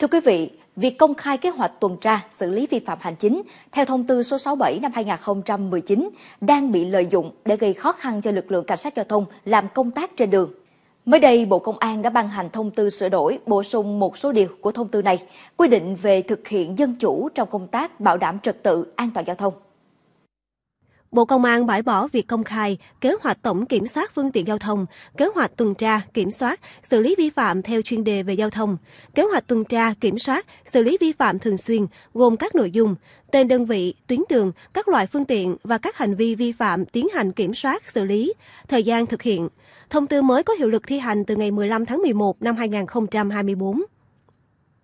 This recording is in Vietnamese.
Thưa quý vị, việc công khai kế hoạch tuần tra xử lý vi phạm hành chính theo thông tư số 67 năm 2019 đang bị lợi dụng để gây khó khăn cho lực lượng cảnh sát giao thông làm công tác trên đường. Mới đây, Bộ Công an đã ban hành thông tư sửa đổi, bổ sung một số điều của thông tư này, quy định về thực hiện dân chủ trong công tác bảo đảm trật tự an toàn giao thông. Bộ Công an bãi bỏ việc công khai kế hoạch tổng kiểm soát phương tiện giao thông, kế hoạch tuần tra, kiểm soát, xử lý vi phạm theo chuyên đề về giao thông, kế hoạch tuần tra, kiểm soát, xử lý vi phạm thường xuyên gồm các nội dung tên đơn vị, tuyến đường, các loại phương tiện và các hành vi vi phạm tiến hành kiểm soát, xử lý, thời gian thực hiện. Thông tư mới có hiệu lực thi hành từ ngày 15 tháng 11 năm 2024.